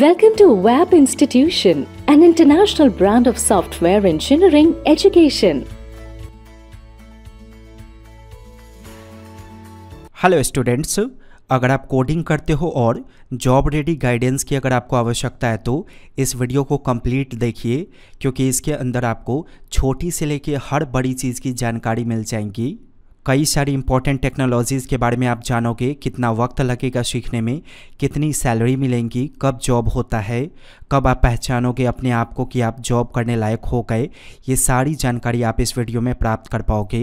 Welcome to WAP Institution, an international brand of software engineering education. Hello students, अगर आप coding करते हो और जॉब रेडी गाइडेंस की अगर आपको आवश्यकता है तो इस वीडियो को कंप्लीट देखिए क्योंकि इसके अंदर आपको छोटी से लेकर हर बड़ी चीज़ की जानकारी मिल जाएगी कई सारी इंपॉर्टेंट टेक्नोलॉजीज़ के बारे में आप जानोगे कितना वक्त लगेगा सीखने में कितनी सैलरी मिलेंगी कब जॉब होता है कब आप पहचानोगे अपने आप को कि आप जॉब करने लायक हो गए ये सारी जानकारी आप इस वीडियो में प्राप्त कर पाओगे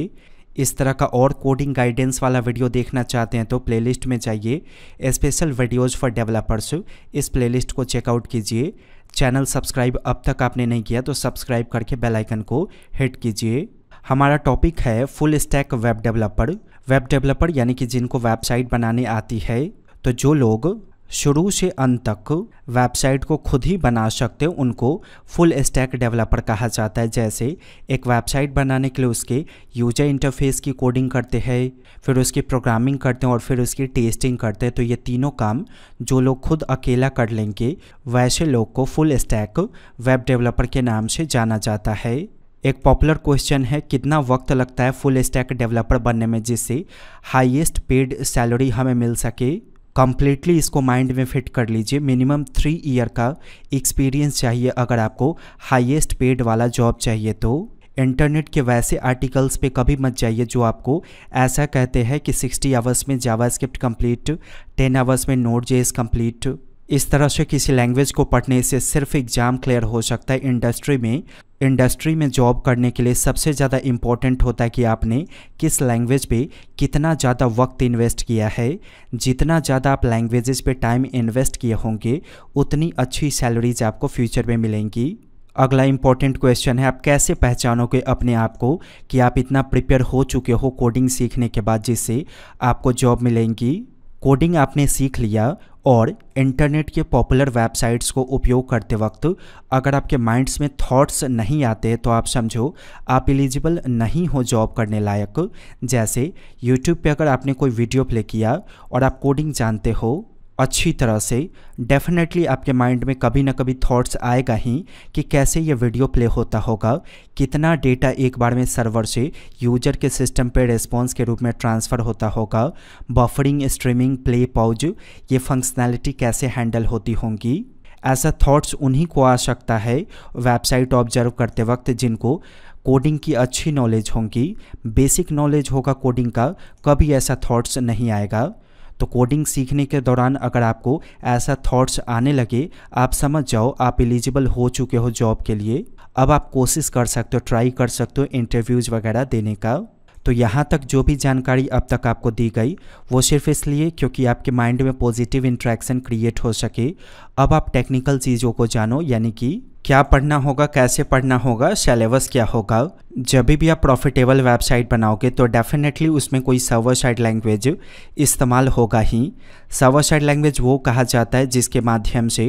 इस तरह का और कोडिंग गाइडेंस वाला वीडियो देखना चाहते हैं तो प्लेलिस्ट में जाइए स्पेशल वीडियोज़ फॉर डेवलपर्स इस प्लेलिस्ट को चेकआउट कीजिए चैनल सब्सक्राइब अब तक आपने नहीं किया तो सब्सक्राइब करके बेल आइकन को हिट कीजिए हमारा टॉपिक है full stack web developer web developer यानी कि जिनको वेबसाइट बनाने आती है तो जो लोग शुरू से अंत तक वेबसाइट को खुद ही बना सकते हैं उनको फुल स्टैक डेवलपर कहा जाता है जैसे एक वेबसाइट बनाने के लिए उसके यूजर इंटरफेस की कोडिंग करते हैं फिर उसकी प्रोग्रामिंग करते हैं और फिर उसकी टेस्टिंग करते हैं तो ये तीनों काम जो लोग खुद अकेला कर लेंगे वैसे लोग को फुल स्टैक वेब डेवलपर के नाम से जाना जाता है एक पॉपुलर क्वेश्चन है कितना वक्त लगता है फुल स्टैक डेवलपर बनने में जिससे हाईएस्ट पेड सैलरी हमें मिल सके कम्प्लीटली इसको माइंड में फिट कर लीजिए मिनिमम थ्री ईयर का एक्सपीरियंस चाहिए अगर आपको हाईएस्ट पेड वाला जॉब चाहिए तो इंटरनेट के वैसे आर्टिकल्स पे कभी मत जाइए जो आपको ऐसा कहते हैं कि 60 आवर्स में जावा स्क्रिप्ट कम्प्लीट 10 आवर्स में नोट जेस कम्प्लीट इस तरह से किसी लैंग्वेज को पढ़ने से सिर्फ एग्ज़ाम क्लियर हो सकता है इंडस्ट्री में इंडस्ट्री में जॉब करने के लिए सबसे ज़्यादा इम्पॉर्टेंट होता है कि आपने किस लैंग्वेज पे कितना ज़्यादा वक्त इन्वेस्ट किया है जितना ज़्यादा आप लैंग्वेजेस पे टाइम इन्वेस्ट किए होंगे उतनी अच्छी सैलरीज आपको फ्यूचर में मिलेंगी अगला इंपॉर्टेंट क्वेश्चन है आप कैसे पहचानोगे अपने आप को कि आप इतना प्रिपेयर हो चुके हो कोडिंग सीखने के बाद जिससे आपको जॉब मिलेंगी कोडिंग आपने सीख लिया और इंटरनेट के पॉपुलर वेबसाइट्स को उपयोग करते वक्त अगर आपके माइंड्स में थॉट्स नहीं आते तो आप समझो आप एलिजिबल नहीं हो जॉब करने लायक जैसे यूट्यूब पे अगर आपने कोई वीडियो प्ले किया और आप कोडिंग जानते हो अच्छी तरह से डेफिनेटली आपके माइंड में कभी ना कभी थॉट्स आएगा ही कि कैसे ये वीडियो प्ले होता होगा कितना डेटा एक बार में सर्वर से यूजर के सिस्टम पे रिस्पॉन्स के रूप में ट्रांसफ़र होता होगा बफरिंग स्ट्रीमिंग प्ले पाउज ये फंक्शनैलिटी कैसे हैंडल होती होंगी ऐसा थॉट्स उन्हीं को आ सकता है वेबसाइट ऑब्जर्व करते वक्त जिनको कोडिंग की अच्छी नॉलेज होंगी बेसिक नॉलेज होगा कोडिंग का कभी ऐसा थॉट्स नहीं आएगा तो कोडिंग सीखने के दौरान अगर आपको ऐसा थॉट्स आने लगे आप समझ जाओ आप एलिजिबल हो चुके हो जॉब के लिए अब आप कोशिश कर सकते हो ट्राई कर सकते हो इंटरव्यूज़ वगैरह देने का तो यहाँ तक जो भी जानकारी अब तक आपको दी गई वो सिर्फ इसलिए क्योंकि आपके माइंड में पॉजिटिव इंट्रैक्शन क्रिएट हो सके अब आप टेक्निकल चीज़ों को जानो यानी कि क्या पढ़ना होगा कैसे पढ़ना होगा सेलेबस क्या होगा जब भी आप प्रॉफिटेबल वेबसाइट बनाओगे तो डेफिनेटली उसमें कोई सर्वर साइड लैंग्वेज इस्तेमाल होगा ही सर्वर साइड लैंग्वेज वो कहा जाता है जिसके माध्यम से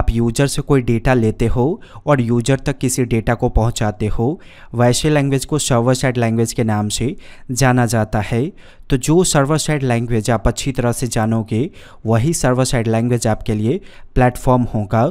आप यूजर से कोई डेटा लेते हो और यूजर तक किसी डेटा को पहुंचाते हो वैसे लैंग्वेज को सर्वर साइड लैंग्वेज के नाम से जाना जाता है तो जो सर्वर साइड लैंग्वेज आप अच्छी तरह से जानोगे वही सर्वर साइड लैंग्वेज आपके लिए प्लेटफॉर्म होगा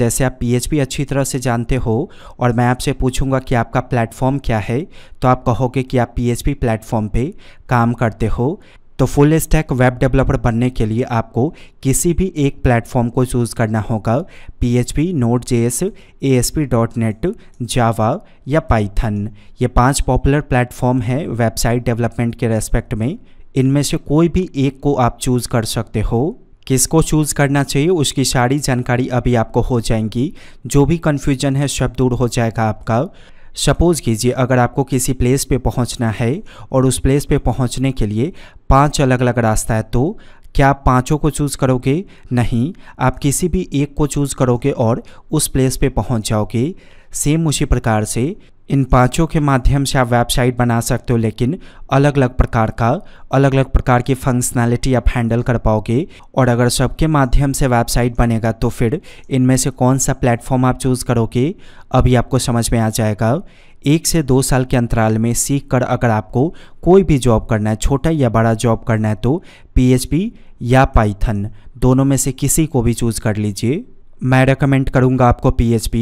जैसे आप पी अच्छी तरह से जानते हो और मैं आपसे पूछूंगा कि आपका प्लेटफॉर्म क्या है तो आप कहोगे कि आप पी प्लेटफॉर्म पे काम करते हो तो फुल स्टैक वेब डेवलपर बनने के लिए आपको किसी भी एक प्लेटफॉर्म को चूज़ करना होगा P H P Node J S A S P dot net Java या पाइथन ये पांच पॉपुलर प्लेटफॉर्म है वेबसाइट डेवलपमेंट के रेस्पेक्ट में इनमें से कोई भी एक को आप चूज़ कर सकते हो किसको चूज़ करना चाहिए उसकी सारी जानकारी अभी आपको हो जाएंगी जो भी कन्फ्यूजन है सब दूर हो जाएगा आपका सपोज़ कीजिए अगर आपको किसी प्लेस पे पहुंचना है और उस प्लेस पे पहुंचने के लिए पांच अलग अलग रास्ता है तो क्या आप पाँचों को चूज़ करोगे नहीं आप किसी भी एक को चूज़ करोगे और उस प्लेस पे पहुंच जाओगे सेम उसी प्रकार से इन पांचों के माध्यम से आप वेबसाइट बना सकते हो लेकिन अलग अलग प्रकार का अलग अलग प्रकार की फंक्शनैलिटी आप हैंडल कर पाओगे और अगर सबके माध्यम से वेबसाइट बनेगा तो फिर इनमें से कौन सा प्लेटफॉर्म आप चूज़ करोगे अभी आपको समझ में आ जाएगा एक से दो साल के अंतराल में सीख कर अगर आपको कोई भी जॉब करना है छोटा या बड़ा जॉब करना है तो पी या पाइथन दोनों में से किसी को भी चूज़ कर लीजिए मैं रेकमेंड करूंगा आपको पी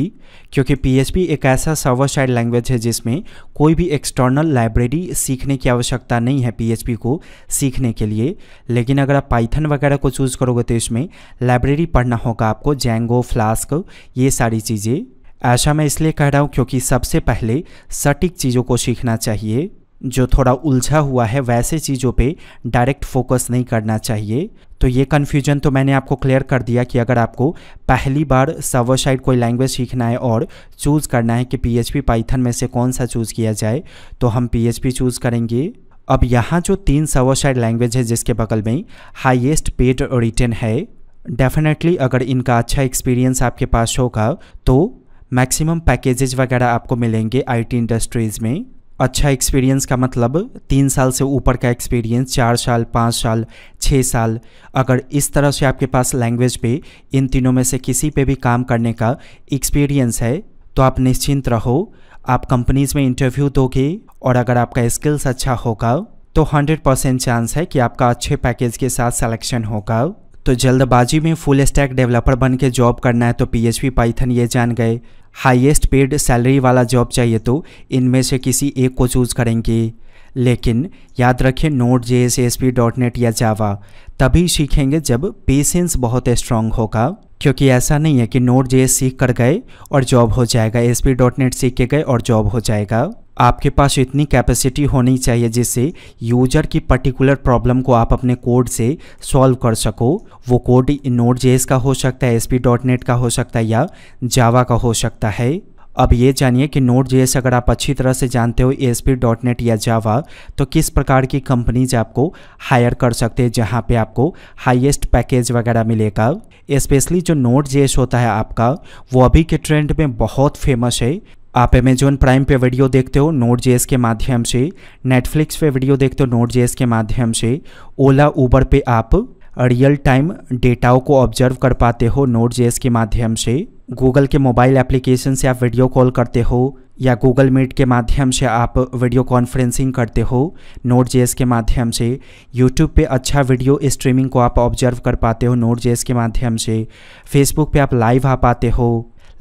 क्योंकि पी एक ऐसा सर्वर साइड लैंग्वेज है जिसमें कोई भी एक्सटर्नल लाइब्रेरी सीखने की आवश्यकता नहीं है पी को सीखने के लिए लेकिन अगर आप पाइथन वगैरह को चूज़ करोगे तो इसमें लाइब्रेरी पढ़ना होगा आपको जेंगो फ्लास्क ये सारी चीज़ें ऐसा मैं इसलिए कह रहा हूँ क्योंकि सबसे पहले सटीक चीज़ों को सीखना चाहिए जो थोड़ा उलझा हुआ है वैसे चीज़ों पे डायरेक्ट फोकस नहीं करना चाहिए तो ये कन्फ्यूजन तो मैंने आपको क्लियर कर दिया कि अगर आपको पहली बार सर्वर साइड कोई लैंग्वेज सीखना है और चूज़ करना है कि पी पाइथन में से कौन सा चूज़ किया जाए तो हम पी चूज़ करेंगे अब यहाँ जो तीन सर्वर साइड लैंग्वेज है जिसके बगल में हाइएस्ट पेड रिटर्न है डेफिनेटली अगर इनका अच्छा एक्सपीरियंस आपके पास होगा तो मैक्सिमम पैकेजेज वगैरह आपको मिलेंगे आईटी इंडस्ट्रीज़ में अच्छा एक्सपीरियंस का मतलब तीन साल से ऊपर का एक्सपीरियंस चार साल पाँच साल छः साल अगर इस तरह से आपके पास लैंग्वेज पे इन तीनों में से किसी पे भी काम करने का एक्सपीरियंस है तो आप निश्चिंत रहो आप कंपनीज में इंटरव्यू दोगे और अगर आपका स्किल्स अच्छा होगा तो 100 परसेंट चांस है कि आपका अच्छे पैकेज के साथ सेलेक्शन होगा तो जल्दबाजी में फुल स्टैक डेवलपर बन के जॉब करना है तो पी पाइथन ये जान गए हाईएस्ट पेड सैलरी वाला जॉब चाहिए तो इनमें से किसी एक को चूज़ करेंगे लेकिन याद रखें Node J S S P dot net या जावा तभी सीखेंगे जब पेशेंस बहुत स्ट्रांग होगा क्योंकि ऐसा नहीं है कि नोट जे सीख कर गए और जॉब हो जाएगा एस पी डॉट नेट सीख के गए और जॉब हो जाएगा आपके पास इतनी कैपेसिटी होनी चाहिए जिससे यूजर की पर्टिकुलर प्रॉब्लम को आप अपने कोड से सॉल्व कर सको वो कोड नोट जेस का हो सकता है एस का हो सकता है या जावा का हो सकता है अब ये जानिए कि नोट जेस अगर आप अच्छी तरह से जानते हो एस डॉट नेट या जावा तो किस प्रकार की कंपनीज आपको हायर कर सकते हैं जहाँ पे आपको हाईएस्ट पैकेज वगैरह मिलेगा स्पेशली जो नोट जेस होता है आपका वो अभी के ट्रेंड में बहुत फेमस है आप अमेजोन प्राइम पे वीडियो देखते हो नोट जेएस के माध्यम से नेटफ्लिक्स पे वीडियो देखते हो नोट जेएस के माध्यम से ओला ऊबर पे आप रियल टाइम डेटाओं को ऑब्जर्व कर पाते हो नोट जेएस के माध्यम से गूगल के मोबाइल एप्लीकेशन से आप वीडियो कॉल करते हो या गूगल मीट के माध्यम से आप वीडियो कॉन्फ्रेंसिंग करते हो नोट जेएस के माध्यम से यूट्यूब पे अच्छा वीडियो स्ट्रीमिंग को आप ऑब्जर्व कर पाते हो नोट जेएस के माध्यम से फेसबुक पे आप लाइव आ पाते हो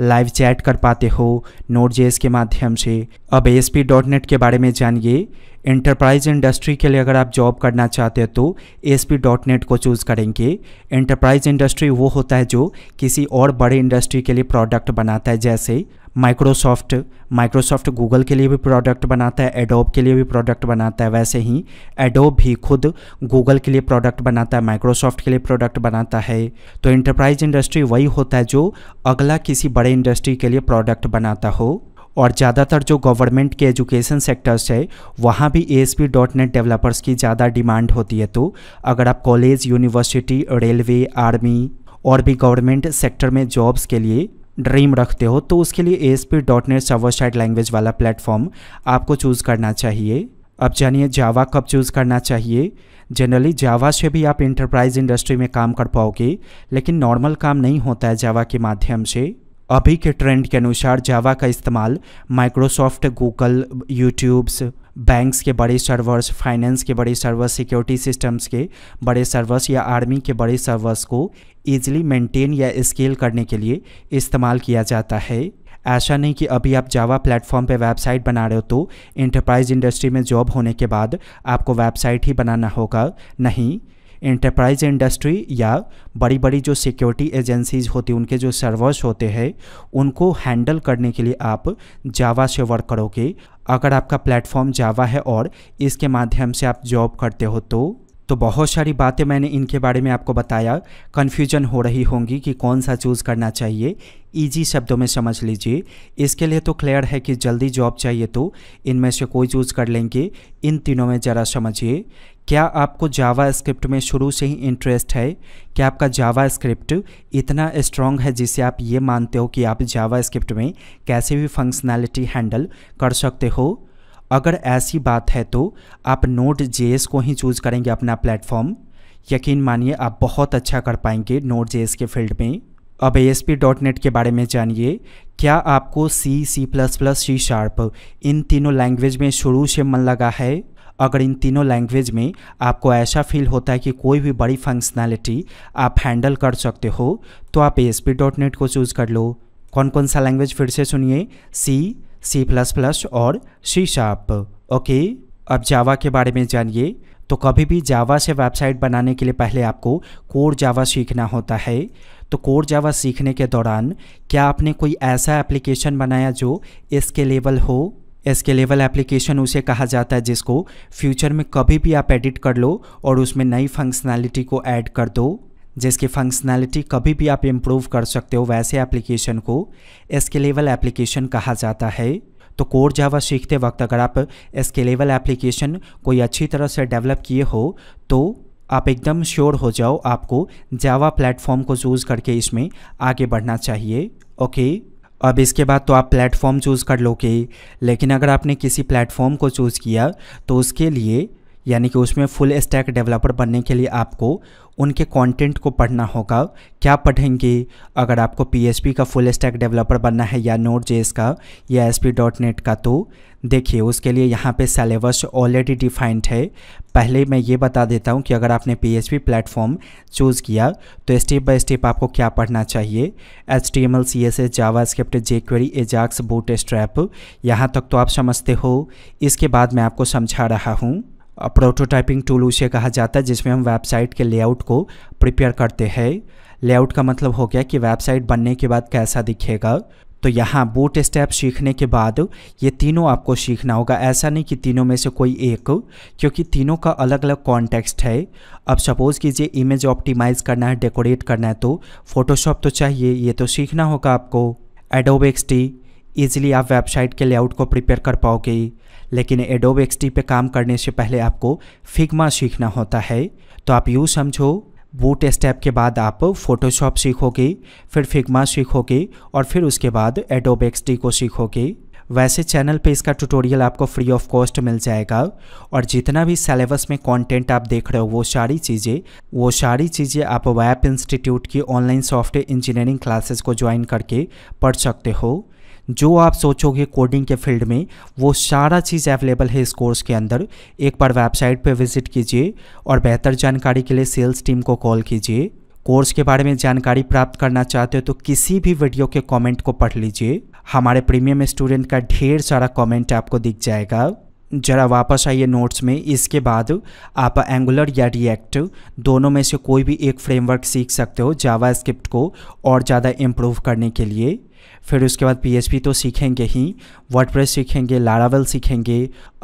लाइव चैट कर पाते हो नोट जेस के माध्यम से अब एस के बारे में जानिए इंटरप्राइज इंडस्ट्री के लिए अगर आप जॉब करना चाहते हो तो एस को चूज़ करेंगे इंटरप्राइज इंडस्ट्री वो होता है जो किसी और बड़े इंडस्ट्री के लिए प्रोडक्ट बनाता है जैसे माइक्रोसॉफ्ट माइक्रोसॉफ्ट गूगल के लिए भी प्रोडक्ट बनाता है एडोब के लिए भी प्रोडक्ट बनाता है वैसे ही एडोब भी खुद गूगल के लिए प्रोडक्ट बनाता है माइक्रोसॉफ्ट के लिए प्रोडक्ट बनाता है तो इंटरप्राइज इंडस्ट्री वही होता है जो अगला किसी बड़े इंडस्ट्री के लिए प्रोडक्ट बनाता हो और ज़्यादातर जो गवर्नमेंट के एजुकेशन सेक्टर्स है वहाँ भी ए डॉट नेट डेवलपर्स की ज़्यादा डिमांड होती है तो अगर आप कॉलेज यूनिवर्सिटी रेलवे आर्मी और भी गवर्नमेंट सेक्टर में जॉब्स के लिए ड्रीम रखते हो तो उसके लिए A S P dot net server side language वाला प्लेटफॉर्म आपको चूज़ करना चाहिए अब जानिए जावा कब चूज़ करना चाहिए जनरली जावा से भी आप इंटरप्राइज इंडस्ट्री में काम कर पाओगे लेकिन नॉर्मल काम नहीं होता है जावा के माध्यम से अभी के ट्रेंड के अनुसार जावा का इस्तेमाल माइक्रोसॉफ्ट गूगल यूट्यूब्स बैंक्स के बड़े सर्वर्स फाइनेंस के बड़े सर्वर्स सिक्योरिटी सिस्टम्स के बड़े सर्वर्स या आर्मी के बड़े सर्वर्स को ईजिली मेंटेन या स्केल करने के लिए इस्तेमाल किया जाता है ऐसा नहीं कि अभी आप जावा प्लेटफॉर्म पे वेबसाइट बना रहे हो तो इंटरप्राइज इंडस्ट्री में जॉब होने के बाद आपको वेबसाइट ही बनाना होगा नहीं इंटरप्राइज इंडस्ट्री या बड़ी बड़ी जो सिक्योरिटी एजेंसीज होती उनके जो सर्वर्स होते हैं उनको हैंडल करने के लिए आप जावा से वर्क करोगे अगर आपका प्लेटफॉर्म जावा है और इसके माध्यम से आप जॉब करते हो तो तो बहुत सारी बातें मैंने इनके बारे में आपको बताया कन्फ्यूजन हो रही होंगी कि कौन सा चूज़ करना चाहिए ईजी शब्दों में समझ लीजिए इसके लिए तो क्लियर है कि जल्दी जॉब चाहिए तो इनमें से कोई चूज़ कर लेंगे इन तीनों में ज़रा समझिए क्या आपको जावा स्क्रिप्ट में शुरू से ही इंटरेस्ट है क्या आपका जावा स्क्रिप्ट इतना स्ट्रॉन्ग है जिसे आप ये मानते हो कि आप जावा स्क्रिप्ट में कैसे भी फंक्शनैलिटी हैंडल कर सकते हो अगर ऐसी बात है तो आप नोट जे को ही चूज़ करेंगे अपना प्लेटफॉर्म यकीन मानिए आप बहुत अच्छा कर पाएंगे नोट जे के फील्ड में अब नेट के बारे में जानिए क्या आपको C C plus plus C sharp इन तीनों लैंग्वेज में शुरू से मन लगा है अगर इन तीनों लैंग्वेज में आपको ऐसा फील होता है कि कोई भी बड़ी फंक्शनैलिटी आप हैंडल कर सकते हो तो आप एस को चूज़ कर लो कौन कौन सा लैंग्वेज फिर से सुनिए सी सी प्लस प्लस और सी शार्प ओके अब जावा के बारे में जानिए तो कभी भी जावा से वेबसाइट बनाने के लिए पहले आपको कोर जावा सीखना होता है तो कोर जावा सीखने के दौरान क्या आपने कोई ऐसा एप्लीकेशन बनाया जो स्केलेबल हो स्केलेबल एप्लीकेशन उसे कहा जाता है जिसको फ्यूचर में कभी भी आप एडिट कर लो और उसमें नई फंक्शनैलिटी को ऐड कर दो जिसकी फंक्शनैलिटी कभी भी आप इम्प्रूव कर सकते हो वैसे एप्लीकेशन को स्केलेबल एप्लीकेशन कहा जाता है तो कोर जावा सीखते वक्त अगर आप स्केलेबल एप्लीकेशन कोई अच्छी तरह से डेवलप किए हो तो आप एकदम श्योर हो जाओ आपको जावा प्लेटफॉर्म को चूज़ करके इसमें आगे बढ़ना चाहिए ओके अब इसके बाद तो आप प्लेटफॉर्म चूज़ कर लोगे लेकिन अगर आपने किसी प्लेटफॉर्म को चूज़ किया तो उसके लिए यानी कि उसमें फुल स्टैक डेवलपर बनने के लिए आपको उनके कंटेंट को पढ़ना होगा क्या पढ़ेंगे अगर आपको पी का फुल स्टैक डेवलपर बनना है या नोट जेस का या एस डॉट नेट का तो देखिए उसके लिए यहाँ पे सेलेबस ऑलरेडी डिफाइंड है पहले मैं ये बता देता हूँ कि अगर आपने पी एच प्लेटफॉर्म चूज़ किया तो स्टेप बाय स्टेप आपको क्या पढ़ना चाहिए H T M L C S S JavaScript जे क्वेरी एजाक्स बूट स्ट्रैप यहाँ तक तो आप समझते हो इसके बाद मैं आपको समझा रहा हूँ प्रोटोटाइपिंग टूल उसे कहा जाता है जिसमें हम वेबसाइट के लेआउट को प्रिपेयर करते हैं लेआउट का मतलब हो गया कि वेबसाइट बनने के बाद कैसा दिखेगा तो यहाँ बूट स्टेप सीखने के बाद ये तीनों आपको सीखना होगा ऐसा नहीं कि तीनों में से कोई एक क्योंकि तीनों का अलग अलग कॉन्टेक्स्ट है अब सपोज़ कीजिए इमेज ऑप्टिमाइज़ करना है डेकोरेट करना है तो फोटोशॉप तो चाहिए ये तो सीखना होगा आपको एडोबेक्स टी ईजिली आप वेबसाइट के लेआउट को प्रिपेयर कर पाओगे लेकिन एडोब एक्स पे काम करने से पहले आपको फिग्मा सीखना होता है तो आप यूँ समझो बूट स्टेप के बाद आप फोटोशॉप सीखोगे फिर फिग्मा सीखोगे और फिर उसके बाद एडोब एक्स को सीखोगे वैसे चैनल पे इसका ट्यूटोरियल आपको फ्री ऑफ कॉस्ट मिल जाएगा और जितना भी सिलेबस में कंटेंट आप देख रहे हो वो सारी चीज़ें वो सारी चीज़ें आप वैप इंस्टीट्यूट की ऑनलाइन सॉफ्टवेयर इंजीनियरिंग क्लासेस को ज्वाइन करके पढ़ सकते हो जो आप सोचोगे कोडिंग के फील्ड में वो सारा चीज़ अवेलेबल है इस कोर्स के अंदर एक बार वेबसाइट पर विजिट कीजिए और बेहतर जानकारी के लिए सेल्स टीम को कॉल कीजिए कोर्स के बारे में जानकारी प्राप्त करना चाहते हो तो किसी भी वीडियो के कमेंट को पढ़ लीजिए हमारे प्रीमियम स्टूडेंट का ढेर सारा कमेंट आपको दिख जाएगा जरा वापस आइए नोट्स में इसके बाद आप एंगुलर या रिएक्ट दोनों में से कोई भी एक फ्रेमवर्क सीख सकते हो जावा स्क्रिप्ट को और ज़्यादा इम्प्रूव करने के लिए फिर उसके बाद पी तो सीखेंगे ही वर्ड सीखेंगे लारावेल सीखेंगे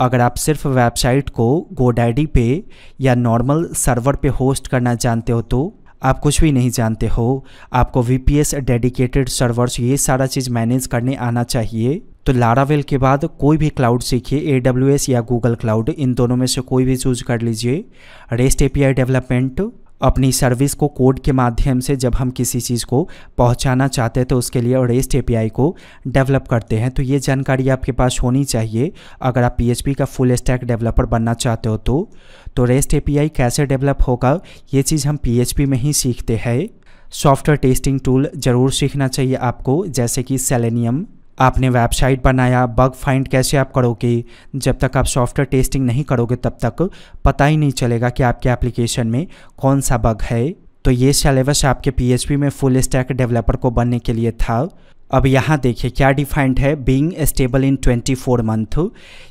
अगर आप सिर्फ वेबसाइट को गोडैडी पे या नॉर्मल सर्वर पे होस्ट करना जानते हो तो आप कुछ भी नहीं जानते हो आपको वी डेडिकेटेड सर्वर्स ये सारा चीज़ मैनेज करने आना चाहिए तो लारावेल के बाद कोई भी क्लाउड सीखिए ए या गूगल क्लाउड इन दोनों में से कोई भी चूज कर लीजिए रेस्ट ए डेवलपमेंट अपनी सर्विस को कोड के माध्यम से जब हम किसी चीज़ को पहुंचाना चाहते हैं तो उसके लिए रेस्ट ए को डेवलप करते हैं तो ये जानकारी आपके पास होनी चाहिए अगर आप पी का फुल स्टैक डेवलपर बनना चाहते हो तो तो रेस्ट ए कैसे डेवलप होगा ये चीज़ हम पी में ही सीखते हैं सॉफ्टवेयर टेस्टिंग टूल ज़रूर सीखना चाहिए आपको जैसे कि सेलेनियम आपने वेबसाइट बनाया बग फाइंड कैसे आप करोगे जब तक आप सॉफ्टवेयर टेस्टिंग नहीं करोगे तब तक पता ही नहीं चलेगा कि आपके एप्लीकेशन में कौन सा बग है तो ये सिलेबस आपके पी में फुल स्टैक डेवलपर को बनने के लिए था अब यहाँ देखिए क्या डिफाइंड है बीइंग स्टेबल इन 24 मंथ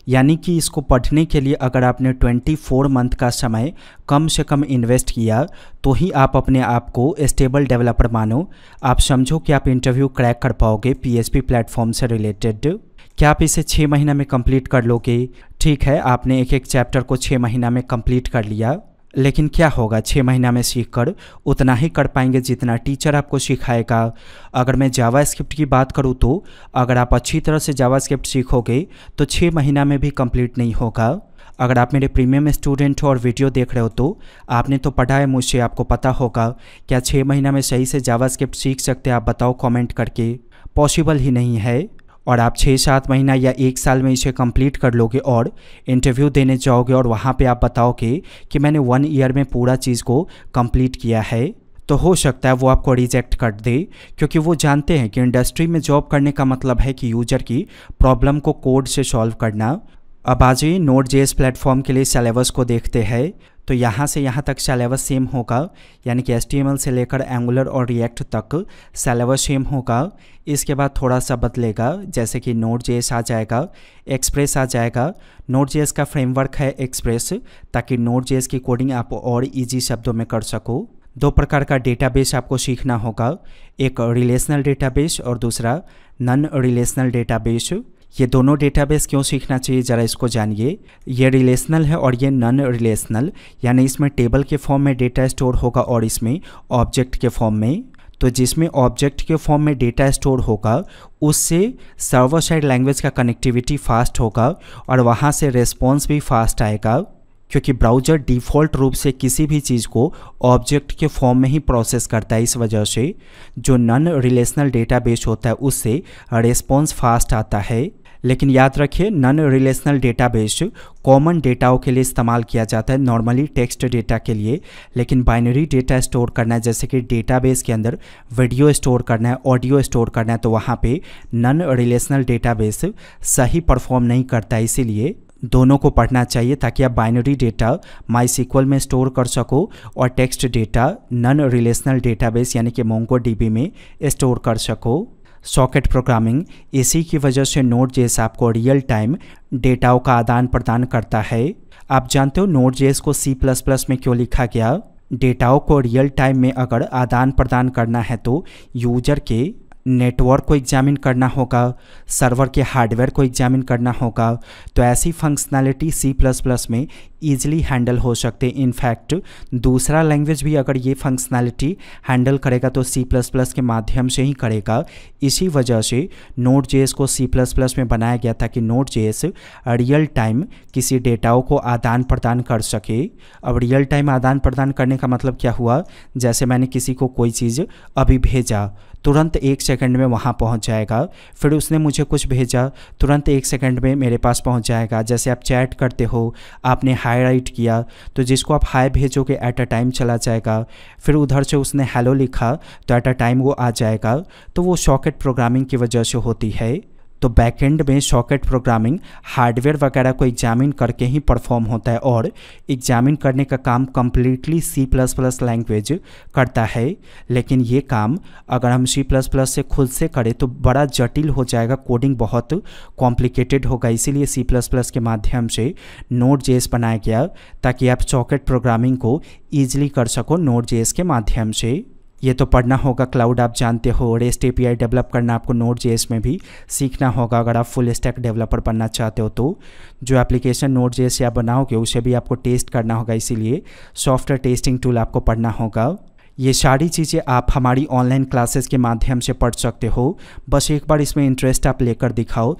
यानी कि इसको पढ़ने के लिए अगर आपने 24 मंथ का समय कम से कम इन्वेस्ट किया तो ही आप अपने आप को स्टेबल डेवलपर मानो आप समझो कि आप इंटरव्यू क्रैक कर पाओगे पी प्लेटफॉर्म से रिलेटेड क्या आप इसे छः महीना में कंप्लीट कर लोगे ठीक है आपने एक एक चैप्टर को छः महीना में कंप्लीट कर लिया लेकिन क्या होगा छः महीना में सीख कर उतना ही कर पाएंगे जितना टीचर आपको सिखाएगा अगर मैं जावा स्क्रिप्ट की बात करूँ तो अगर आप अच्छी तरह से जावा स्क्रिप्ट सीखोगे तो छः महीना में भी कंप्लीट नहीं होगा अगर आप मेरे प्रीमियम स्टूडेंट हो और वीडियो देख रहे हो तो आपने तो पढ़ा है मुझसे आपको पता होगा क्या छः महीना में सही से जावा स्क्रिप्ट सीख सकते हैं आप बताओ कमेंट करके पॉसिबल ही नहीं है और आप छः सात महीना या एक साल में इसे कंप्लीट कर लोगे और इंटरव्यू देने जाओगे और वहाँ पे आप बताओगे कि मैंने वन ईयर में पूरा चीज़ को कंप्लीट किया है तो हो सकता है वो आपको रिजेक्ट कर दे क्योंकि वो जानते हैं कि इंडस्ट्री में जॉब करने का मतलब है कि यूजर की प्रॉब्लम को कोड से सॉल्व करना अब आज ही नोट जे प्लेटफॉर्म के लिए सिलेबस को देखते हैं तो यहाँ से यहाँ तक सेलेबस सेम होगा यानी कि एस से लेकर एंगुलर और रिएक्ट तक सेलेबस सेम होगा इसके बाद थोड़ा सा बदलेगा जैसे कि नोट जे आ जाएगा एक्सप्रेस आ जाएगा नोट जे का फ्रेमवर्क है एक्सप्रेस ताकि नोट जे की कोडिंग आप और ईजी शब्दों में कर सको दो प्रकार का डेटाबेस आपको सीखना होगा एक रिलेशनल डेटाबेस और दूसरा नन रिलेशनल डेटाबेस ये दोनों डेटाबेस क्यों सीखना चाहिए ज़रा इसको जानिए ये रिलेशनल है और ये नॉन रिलेशनल यानी इसमें टेबल के फॉर्म में डेटा स्टोर होगा और इसमें ऑब्जेक्ट के फॉर्म में तो जिसमें ऑब्जेक्ट के फॉर्म में डेटा स्टोर होगा उससे सर्वर साइड लैंग्वेज का कनेक्टिविटी फास्ट होगा और वहाँ से रेस्पॉन्स भी फास्ट आएगा क्योंकि ब्राउज़र डिफ़ॉल्ट रूप से किसी भी चीज़ को ऑब्जेक्ट के फॉर्म में ही प्रोसेस करता है इस वजह से जो नॉन रिलेशनल डेटाबेस होता है उससे रेस्पॉन्स फास्ट आता है लेकिन याद रखिए नन रिलेशनल डेटाबेस कॉमन डेटाओं के लिए इस्तेमाल किया जाता है नॉर्मली टेक्स्ट डेटा के लिए लेकिन बाइनरी डेटा स्टोर करना है जैसे कि डेटाबेस के अंदर वीडियो स्टोर करना है ऑडियो स्टोर करना है तो वहाँ पे नन रिलेशनल डेटाबेस सही परफॉर्म नहीं करता इसीलिए दोनों को पढ़ना चाहिए ताकि आप बाइनरी डेटा माई सिक्वल में स्टोर कर सको और text data non relational database यानी कि मोंगो डीबी में स्टोर कर सको सॉकेट प्रोग्रामिंग इसी की वजह से नोट जेस आपको रियल टाइम डेटाओं का आदान प्रदान करता है आप जानते हो नोट जेस को सी प्लस प्लस में क्यों लिखा गया डेटाओं को रियल टाइम में अगर आदान प्रदान करना है तो यूजर के नेटवर्क को एग्जामिन करना होगा सर्वर के हार्डवेयर को एग्जामिन करना होगा तो ऐसी फंक्शनैलिटी सी प्लस प्लस में ईजिली हैंडल हो सकते हैं इनफैक्ट दूसरा लैंग्वेज भी अगर ये फंक्शनैलिटी हैंडल करेगा तो सी प्लस प्लस के माध्यम से ही करेगा इसी वजह से नोट जे को सी प्लस प्लस में बनाया गया था कि नोट जे रियल टाइम किसी डेटाओं को आदान प्रदान कर सके अब रियल टाइम आदान प्रदान करने का मतलब क्या हुआ जैसे मैंने किसी को कोई चीज़ अभी भेजा तुरंत एक सेकंड में वहाँ पहुँच जाएगा फिर उसने मुझे कुछ भेजा तुरंत एक सेकंड में मेरे पास पहुँच जाएगा जैसे आप चैट करते हो आपने हाई राइट किया तो जिसको आप हाई भेजोगे एट अ टाइम चला जाएगा फिर उधर से उसने हेलो लिखा तो एट अ टाइम वो आ जाएगा तो वो सॉकेट प्रोग्रामिंग की वजह से होती है तो बैकएंड में सॉकेट प्रोग्रामिंग हार्डवेयर वगैरह को एग्जामिन करके ही परफॉर्म होता है और एग्जामिन करने का काम completely C plus plus language करता है लेकिन ये काम अगर हम सी प्लस प्लस से खुद से करें तो बड़ा जटिल हो जाएगा कोडिंग बहुत कॉम्प्लिकेटेड होगा इसीलिए सी प्लस प्लस के माध्यम से नोट जेस बनाया गया ताकि आप सॉकेट प्रोग्रामिंग को ईजिली कर सको नोट जेस के माध्यम से ये तो पढ़ना होगा क्लाउड आप जानते हो रेस्ट एपीआई डेवलप करना आपको नोट जेएस में भी सीखना होगा अगर आप फुल स्टैक डेवलपर बनना चाहते हो तो जो एप्लीकेशन नोट जेएस से आप बनाओगे उसे भी आपको टेस्ट करना होगा इसीलिए सॉफ्टवेयर टेस्टिंग टूल आपको पढ़ना होगा ये सारी चीज़ें आप हमारी ऑनलाइन क्लासेस के माध्यम से पढ़ सकते हो बस एक बार इसमें इंटरेस्ट आप लेकर दिखाओ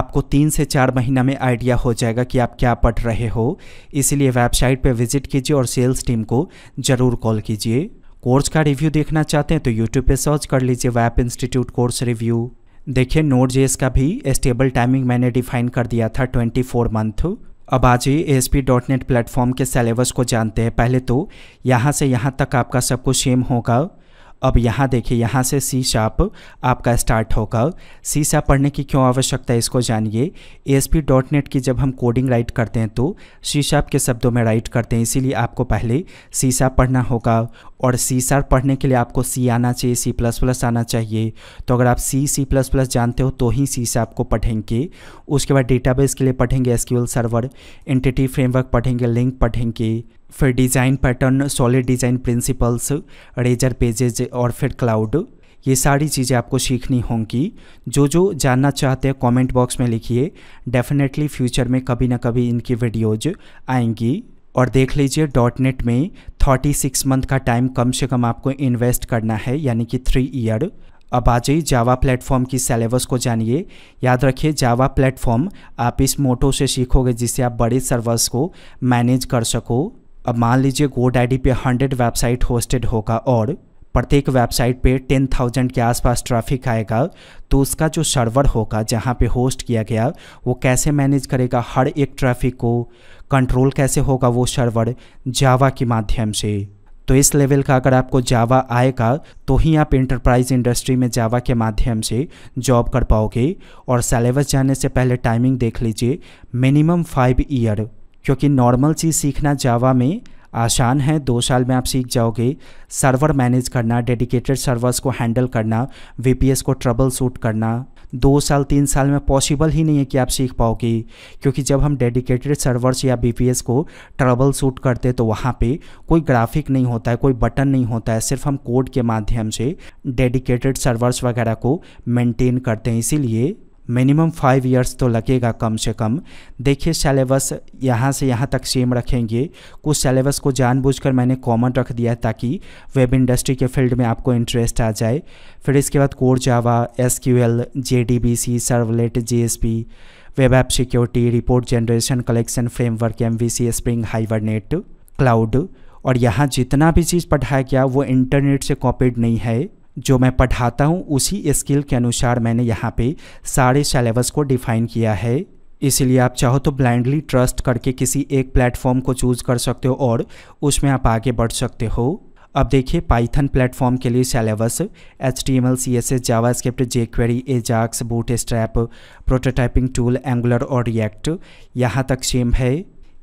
आपको तीन से चार महीना में आइडिया हो जाएगा कि आप क्या पढ़ रहे हो इसलिए वेबसाइट पर विजिट कीजिए और सेल्स टीम को ज़रूर कॉल कीजिए कोर्स का रिव्यू देखना चाहते हैं तो यूट्यूब पे सर्च कर लीजिए वैप इंस्टीट्यूट कोर्स रिव्यू देखिए नोट जेस का भी स्टेबल टाइमिंग मैंने डिफाइन कर दिया था 24 मंथ अब आज ही S P dot net platform के सिलेबस को जानते हैं पहले तो यहाँ से यहाँ तक आपका सब कुछ सेम होगा अब यहाँ देखिए यहाँ से सी शार्प आपका स्टार्ट होगा सी शार्प पढ़ने की क्यों आवश्यकता है इसको जानिए ए की जब हम कोडिंग राइट करते हैं तो सी शार्प के शब्दों में राइट करते हैं इसीलिए आपको पहले सी शार्प पढ़ना होगा और सी शार्प पढ़ने के लिए आपको सी आना चाहिए सी प्लस प्लस आना चाहिए तो अगर आप सी सी प्लस प्लस जानते हो तो ही सी शार्प को पढ़ेंगे उसके बाद डेटाबेस के लिए पढ़ेंगे एसक्यूएल सर्वर एंटिटी फ्रेमवर्क पढ़ेंगे लिंक पढ़ेंगे फिर design pattern solid design principles Razor Pages और फिर क्लाउड ये सारी चीज़ें आपको सीखनी होंगी जो जो जानना चाहते हैं कमेंट बॉक्स में लिखिए डेफिनेटली फ्यूचर में कभी ना कभी इनकी वीडियोज आएंगी और देख लीजिए डॉट नेट में 36 मंथ का टाइम कम से कम आपको इन्वेस्ट करना है यानी कि थ्री ईयर अब आ जाइए जावा प्लेटफॉर्म की सिलेबस को जानिए याद रखिए जावा प्लेटफॉर्म आप इस मोटो से सीखोगे जिससे आप बड़े सर्वर्स को मैनेज कर सको अब मान लीजिए गो डैडी पे हंड्रेड वेबसाइट होस्टेड होगा और प्रत्येक वेबसाइट पे टेन थाउजेंड के आसपास ट्रैफिक आएगा तो उसका जो सर्वर होगा जहाँ पे होस्ट किया गया वो कैसे मैनेज करेगा हर एक ट्रैफिक को कंट्रोल कैसे होगा वो सर्वर जावा के माध्यम से तो इस लेवल का अगर आपको जावा आएगा तो ही आप इंटरप्राइज इंडस्ट्री में जावा के माध्यम से जॉब कर पाओगे और सेलेबस जाने से पहले टाइमिंग देख लीजिए मिनिमम फाइव ईयर क्योंकि नॉर्मल चीज़ सीखना जावा में आसान है दो साल में आप सीख जाओगे सर्वर मैनेज करना डेडिकेटेड सर्वर्स को हैंडल करना वीपीएस को ट्रबल सूट करना दो साल तीन साल में पॉसिबल ही नहीं है कि आप सीख पाओगे क्योंकि जब हम डेडिकेटेड सर्वर्स या बी को ट्रबल सूट करते तो वहाँ पे कोई ग्राफिक नहीं होता है कोई बटन नहीं होता है सिर्फ हम कोड के माध्यम से डेडिकेटेड सर्वर्स वगैरह को मेंटेन करते हैं इसीलिए मिनिमम फाइव इयर्स तो लगेगा कम से कम देखिए सेलेबस यहाँ से यहाँ तक सेम रखेंगे कुछ सेलेबस को जानबूझकर मैंने कॉमन रख दिया ताकि वेब इंडस्ट्री के फील्ड में आपको इंटरेस्ट आ जाए फिर इसके बाद core Java S Q L J D B C servlet J S P web app security report generation collection framework M V C spring net cloud और यहाँ जितना भी चीज़ पढ़ाया गया वो इंटरनेट से कॉपीड नहीं है जो मैं पढ़ाता हूँ उसी स्किल के अनुसार मैंने यहाँ पे सारे सेलेबस को डिफाइन किया है इसलिए आप चाहो तो ब्लाइंडली ट्रस्ट करके किसी एक प्लेटफॉर्म को चूज़ कर सकते हो और उसमें आप आगे बढ़ सकते हो अब देखिए पाइथन प्लेटफॉर्म के लिए syllabus H T M L C S S JavaScript जे query Ajax bootstrap prototyping tool Angular और रिएक्ट यहाँ तक सेम है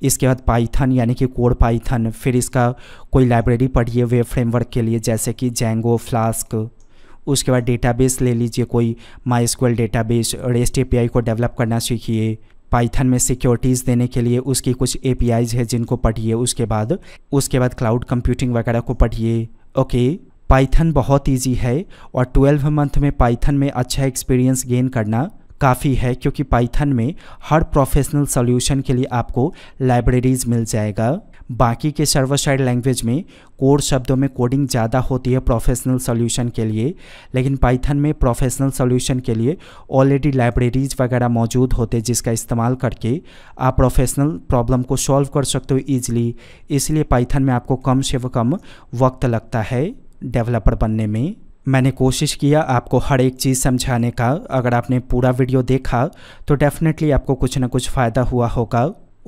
इसके बाद पाइथन यानी कि कोड पाइथन फिर इसका कोई लाइब्रेरी पढ़िए वेब फ्रेमवर्क के लिए जैसे कि जेंगो फ्लास्क उसके बाद डेटाबेस ले लीजिए कोई माई स्क्वल डेटाबेस रेस्ट ए को डेवलप करना सीखिए पाइथन में सिक्योरिटीज़ देने के लिए उसकी कुछ ए पी है जिनको पढ़िए उसके बाद उसके बाद क्लाउड कंप्यूटिंग वगैरह को पढ़िए ओके पाइथन बहुत ईजी है और ट्वेल्व मंथ में पाइथन में अच्छा एक्सपीरियंस गेन करना काफ़ी है क्योंकि पाइथन में हर प्रोफेशनल सॉल्यूशन के लिए आपको लाइब्रेरीज मिल जाएगा बाकी के सर्वर साइड लैंग्वेज में कोर शब्दों में कोडिंग ज़्यादा होती है प्रोफेशनल सॉल्यूशन के लिए लेकिन पाइथन में प्रोफेशनल सॉल्यूशन के लिए ऑलरेडी लाइब्रेरीज वगैरह मौजूद होते हैं जिसका इस्तेमाल करके आप प्रोफेशनल प्रॉब्लम को सॉल्व कर सकते हो ईजिली इसलिए पाइथन में आपको कम से कम वक्त लगता है डेवलपर बनने में मैंने कोशिश किया आपको हर एक चीज़ समझाने का अगर आपने पूरा वीडियो देखा तो डेफ़िनेटली आपको कुछ ना कुछ फ़ायदा हुआ होगा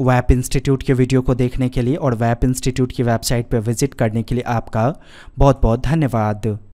वैप इंस्टीट्यूट के वीडियो को देखने के लिए और वैप इंस्टीट्यूट की वेबसाइट पर विज़िट करने के लिए आपका बहुत बहुत धन्यवाद